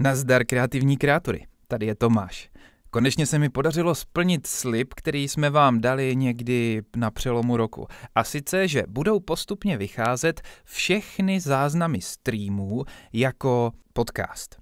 Nazdar kreativní kreatury, tady je Tomáš. Konečně se mi podařilo splnit slib, který jsme vám dali někdy na přelomu roku. A sice, že budou postupně vycházet všechny záznamy streamů jako podcast.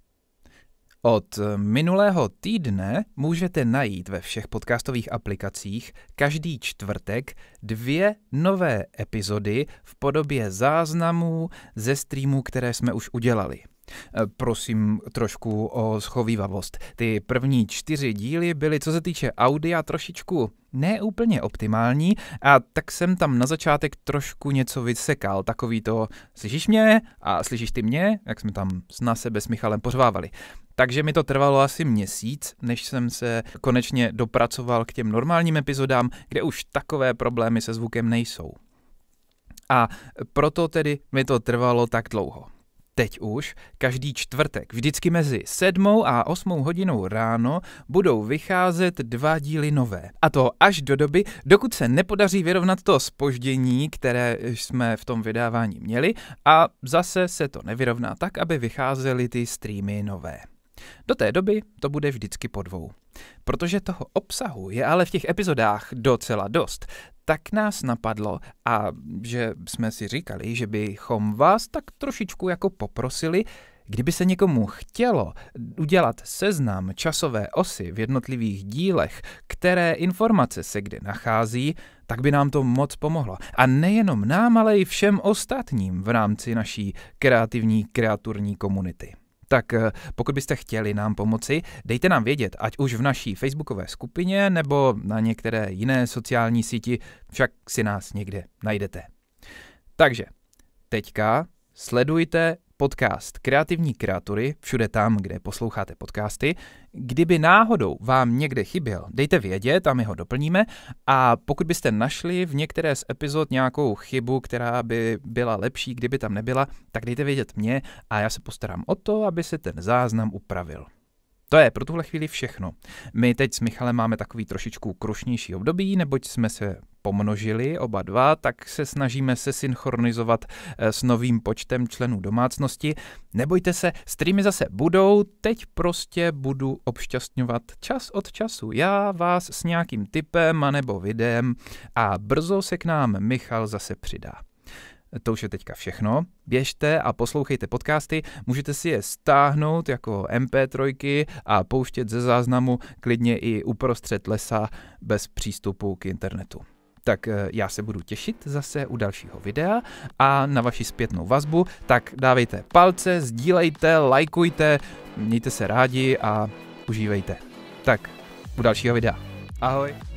Od minulého týdne můžete najít ve všech podcastových aplikacích každý čtvrtek dvě nové epizody v podobě záznamů ze streamů, které jsme už udělali. Eh, prosím trošku o schovývavost. Ty první čtyři díly byly, co se týče audia, trošičku neúplně optimální a tak jsem tam na začátek trošku něco vysekal, takový to slyšíš mě a slyšíš ty mě, jak jsme tam na sebe s Michalem pořvávali. Takže mi to trvalo asi měsíc, než jsem se konečně dopracoval k těm normálním epizodám, kde už takové problémy se zvukem nejsou. A proto tedy mi to trvalo tak dlouho teď už každý čtvrtek, vždycky mezi sedmou a osmou hodinou ráno, budou vycházet dva díly nové. A to až do doby, dokud se nepodaří vyrovnat to spoždění, které jsme v tom vydávání měli, a zase se to nevyrovná tak, aby vycházely ty streamy nové. Do té doby to bude vždycky po dvou. Protože toho obsahu je ale v těch epizodách docela dost, tak nás napadlo a že jsme si říkali, že bychom vás tak trošičku jako poprosili, Kdyby se někomu chtělo udělat seznam časové osy v jednotlivých dílech, které informace se kde nachází, tak by nám to moc pomohlo. A nejenom nám, ale i všem ostatním v rámci naší kreativní kreaturní komunity. Tak eh, pokud byste chtěli nám pomoci, dejte nám vědět, ať už v naší facebookové skupině nebo na některé jiné sociální síti, však si nás někde najdete. Takže teďka sledujte podcast Kreativní kreatury všude tam, kde posloucháte podcasty. Kdyby náhodou vám někde chyběl, dejte vědět a my ho doplníme. A pokud byste našli v některé z epizod nějakou chybu, která by byla lepší, kdyby tam nebyla, tak dejte vědět mě a já se postarám o to, aby se ten záznam upravil. To je pro tuhle chvíli všechno. My teď s Michalem máme takový trošičku krušnější období, neboť jsme se pomnožili oba dva, tak se snažíme se synchronizovat eh, s novým počtem členů domácnosti. Nebojte se, streamy zase budou, teď prostě budu obšťastňovat čas od času. Já vás s nějakým typem anebo videem a brzo se k nám Michal zase přidá. To už je teďka všechno. Běžte a poslouchejte podcasty, můžete si je stáhnout jako MP3 a pouštět ze záznamu klidně i uprostřed lesa bez přístupu k internetu. Tak eh, já se budu těšit zase u dalšího videa a na vaši zpětnou vazbu, tak dávejte palce, sdílejte, lajkujte, mějte se rádi a užívejte. Tak, u dalšího videa. Ahoj!